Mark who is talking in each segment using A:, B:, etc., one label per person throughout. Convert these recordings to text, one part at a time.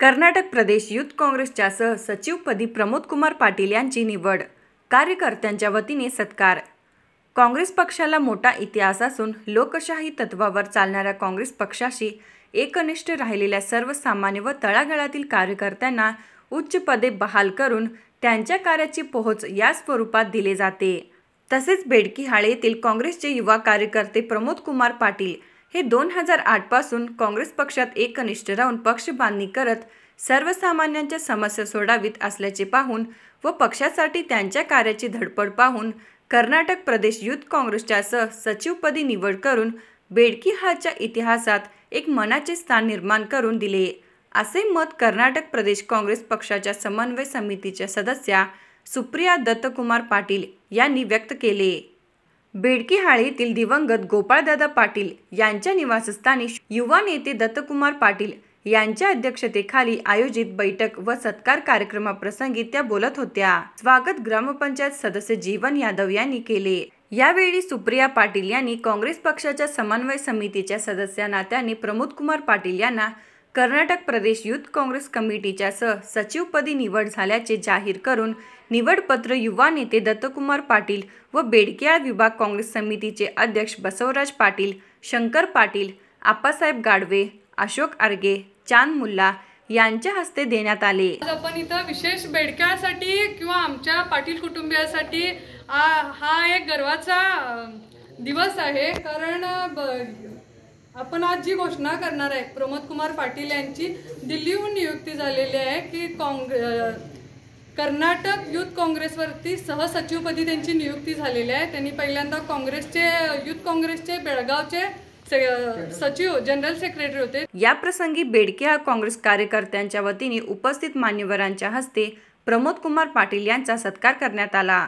A: कर्नाटक प्रदेश youth काँग्रेसच्या सहसचिवपदी प्रमोद कुमार पाटील यांची निवड कार्यकर्त्यांच्या वतीने सत्कार काँग्रेस पक्षाला मोठा इतिहास असून लोकशाही तत्वावर चालणाऱ्या काँग्रेस पक्षाशी एकनिष्ठ राहिलेल्या सर्वसामान्य व तळागाळातील कार्यकर्त्यांना उच्च पदे बहाल करून त्यांच्या कार्याची पोहोच या स्वरूपात दिले जाते तसेच बेडकीहाळे येथील काँग्रेसचे युवा कार्यकर्ते प्रमोद कुमार पाटील हे दोन हजार आठपासून काँग्रेस पक्षात एकनिष्ठ राहून पक्ष बांधणी करत सर्वसामान्यांच्या समस्या सोडावीत असल्याचे पाहून व पक्षासाठी त्यांच्या कार्याची धडपड पाहून कर्नाटक प्रदेश युथ काँग्रेसच्या सह सचिवपदी निवड करून बेडकी हाच्या इतिहासात एक मनाचे स्थान निर्माण करून दिले असे मत कर्नाटक प्रदेश काँग्रेस पक्षाच्या समन्वय समितीच्या सदस्या सुप्रिया दत्तकुमार पाटील यांनी व्यक्त केले बेडकीहाळीतील दिवंगत गोपाळदादा पाटील यांच्या निवासस्थानी युवा नेते दत्तकुमार पाटील यांच्या अध्यक्षतेखाली आयोजित बैठक व सत्कार कार्यक्रमाप्रसंगी त्या बोलत होत्या स्वागत ग्रामपंचायत सदस्य जीवन यादव यांनी केले यावेळी सुप्रिया पाटील यांनी काँग्रेस पक्षाच्या समन्वय समितीच्या सदस्या त्यांनी प्रमोद कुमार पाटील यांना कर्नाटक प्रदेश युथ काँग्रेस कमिटीच्या सचिवपदी निवड झाल्याचे जाहीर करून निवडपत्र युवा नेते दत्तकुमार पाटील व बेडक्या विभाग काँग्रेस समितीचे अध्यक्ष बसवराज पाटील शंकर पाटील आप्पासाहेब गाडवे अशोक आर्गे चांद मुल्ला यांच्या हस्ते देण्यात आले
B: आपण इथं विशेष बेडक्यासाठी किंवा आमच्या पाटील कुटुंबियासाठी हा एक गर्वाचा दिवस आहे कारण आपण आज जी घोषणा करणार आहे प्रमोद कुमार पाटील यांची दिल्लीहून नियुक्ती झालेली आहे की काँग्रे कर्नाटक युथ काँग्रेसवरती सहसचिवपदी त्यांची नियुक्ती झालेली आहे त्यांनी पहिल्यांदा काँग्रेसचे युथ काँग्रेसचे बेळगावचे सचिव जनरल सेक्रेटरी होते
A: या प्रसंगी बेडके हा काँग्रेस कार्यकर्त्यांच्या वतीने उपस्थित मान्यवरांच्या हस्ते प्रमोद कुमार पाटील यांचा सत्कार करण्यात आला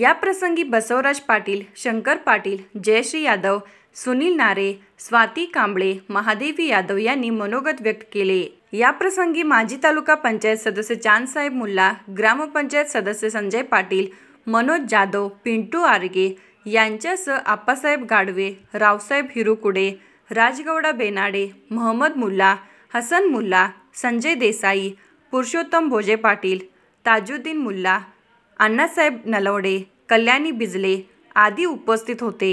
A: या प्रसंगी बसवराज पाटील शंकर पाटील जयश्री यादव सुनील नारे स्वाती कांबळे महादेवी यादव यांनी मनोगत व्यक्त केले या प्रसंगी माजी तालुका पंचायत सदस्य चांदसाहेब मुल्ला ग्रामपंचायत सदस्य संजय पाटील मनोज जाधव पिंटू आरगे यांच्यासह आप्पासाहेब गाडवे रावसाहेब हिरुकुडे राजगौडा बेनाडे महम्मद मुल्ला हसन मुल्ला संजय देसाई पुरुषोत्तम भोजे पाटील ताजुद्दीन मुल्ला अण्णासाहेब नलवडे कल्याणी बिजले आदी उपस्थित होते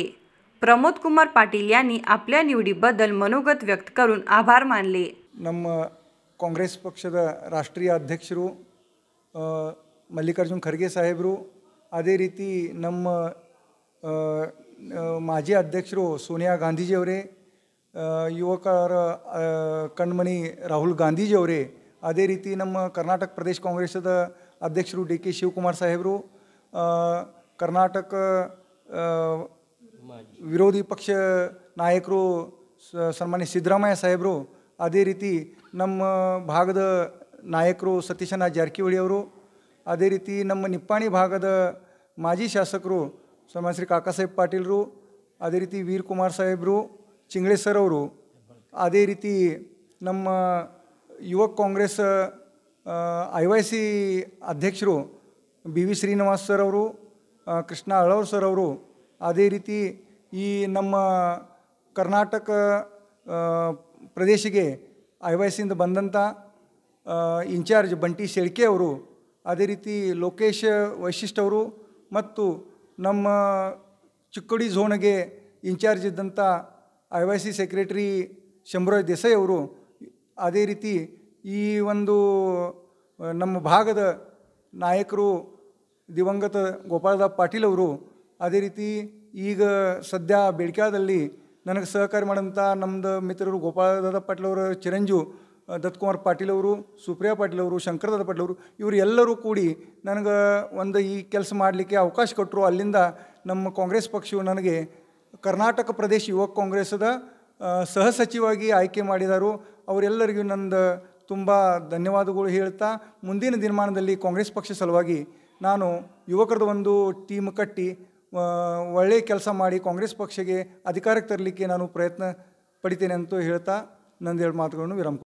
A: प्रमोद कुमार पाटील यांनी आपल्या निवडीबद्दल मनोगत व्यक्त करून आभार मानले
C: नम काँग्रेस पक्षद राष्ट्रीय अध्यक्ष अध्यक्षर मल्लिकार्जुन खरगे साहेब रु अदे रीती न माजी अध्यक्षर सोनिया गांधीजीवरे युवकर कणमणी राहुल गांधीजीवरे अदे रीती नम कर्नाटक प्रदेश काँग्रेस ಅಧ್ಯಕ್ಷರು ಡಿ ಕೆ ಶಿವಕುಮಾರ್ ಸಾಹೇಬರು ಕರ್ನಾಟಕ ವಿರೋಧಿ ಪಕ್ಷ ನಾಯಕರು ಸನ್ಮಾನ್ಯ ಸಿದ್ದರಾಮಯ್ಯ ಸಾಹೇಬರು ಅದೇ ರೀತಿ ನಮ್ಮ ಭಾಗದ ನಾಯಕರು ಸತೀಶನ ಜಾರಕಿಹೊಳಿ ಅವರು ಅದೇ ರೀತಿ ನಮ್ಮ ನಿಪ್ಪಾಣಿ ಭಾಗದ ಮಾಜಿ ಶಾಸಕರು ಸನ್ಮಾನ್ಯ ಶ್ರೀ ಕಾಕಾ ಸಾಹೇಬ್ ಪಾಟೀಲರು ಅದೇ ರೀತಿ ವೀರ್ ಕುಮಾರ್ ಸಾಹೇಬರು ಚಿಂಗ್ಳೆ ಅವರು ಅದೇ ರೀತಿ ನಮ್ಮ ಯುವ ಕಾಂಗ್ರೆಸ್ ಐ ವೈ ಸಿ ಅಧ್ಯಕ್ಷರು ಬಿ ವಿ ಶ್ರೀನಿವಾಸ್ ಸರ್ ಅವರು ಕೃಷ್ಣ ಅಳವರ್ ಸರ್ ಅವರು ಅದೇ ರೀತಿ ಈ ನಮ್ಮ ಕರ್ನಾಟಕ ಪ್ರದೇಶಿಗೆ ಐ ವೈ ಸಿಯಿಂದ ಬಂದಂಥ ಇನ್ಚಾರ್ಜ್ ಬಂಟಿ ಶೆಳ್ಕೆ ಅವರು ಅದೇ ರೀತಿ ಲೋಕೇಶ್ ವೈಶಿಷ್ಟ್ ಅವರು ಮತ್ತು ನಮ್ಮ ಚಿಕ್ಕಡಿ ಝೋನಿಗೆ ಇನ್ಚಾರ್ಜ್ ಇದ್ದಂಥ I Y C secretary Shambhuraj Desai ಅವರು ಅದೇ ರೀತಿ ಈ ಒಂದು ನಮ್ಮ ಭಾಗದ ನಾಯಕರು ದಿವಂಗತ ಗೋಪಾಲದಾಬ್ ಪಾಟೀಲ್ ಅವರು ಅದೇ ರೀತಿ ಈಗ ಸದ್ಯ ಬೇಡಿಕಾದಲ್ಲಿ ನನಗೆ ಸಹಕಾರ ಮಾಡಿದಂಥ ನಮ್ಮದು ಮಿತ್ರರು ಗೋಪಾಲದಾದ ಪಾಟೀಲ್ ಅವರ ಚಿರಂಜು ದತ್ಕುಮಾರ್ ಪಾಟೀಲ್ ಅವರು ಸುಪ್ರಿಯಾ ಪಾಟೀಲ್ ಅವರು ಶಂಕರದಾದ ಪಾಟೀಲ್ ಅವರು ಇವರು ಎಲ್ಲರೂ ಕೂಡಿ ನನಗೆ ಒಂದು ಈ ಕೆಲಸ ಮಾಡಲಿಕ್ಕೆ ಅವಕಾಶ ಕೊಟ್ಟರು ಅಲ್ಲಿಂದ ನಮ್ಮ ಕಾಂಗ್ರೆಸ್ ಪಕ್ಷವು ನನಗೆ ಕರ್ನಾಟಕ ಪ್ರದೇಶ ಯುವ ಕಾಂಗ್ರೆಸ್ದ ಸಹಸಚಿವಾಗಿ ಆಯ್ಕೆ ಮಾಡಿದರು ಅವರೆಲ್ಲರಿಗೂ ನಂದು ತುಂಬ ಧನ್ಯವಾದಗಳು ಹೇಳ್ತಾ ಮುಂದಿನ ದಿನಮಾನದಲ್ಲಿ ಕಾಂಗ್ರೆಸ್ ಪಕ್ಷ ಸಲುವಾಗಿ ನಾನು ಯುವಕರದ ಒಂದು ಟೀಮ್ ಕಟ್ಟಿ ಒಳ್ಳೆಯ ಕೆಲಸ ಮಾಡಿ ಕಾಂಗ್ರೆಸ್ ಪಕ್ಷಕ್ಕೆ ಅಧಿಕಾರಕ್ಕೆ ತರಲಿಕ್ಕೆ ನಾನು ಪ್ರಯತ್ನ ಪಡಿತೇನೆ ಅಂತ ಹೇಳ್ತಾ ನಂದೆರಡು ಮಾತುಗಳನ್ನು ವಿರಾಮ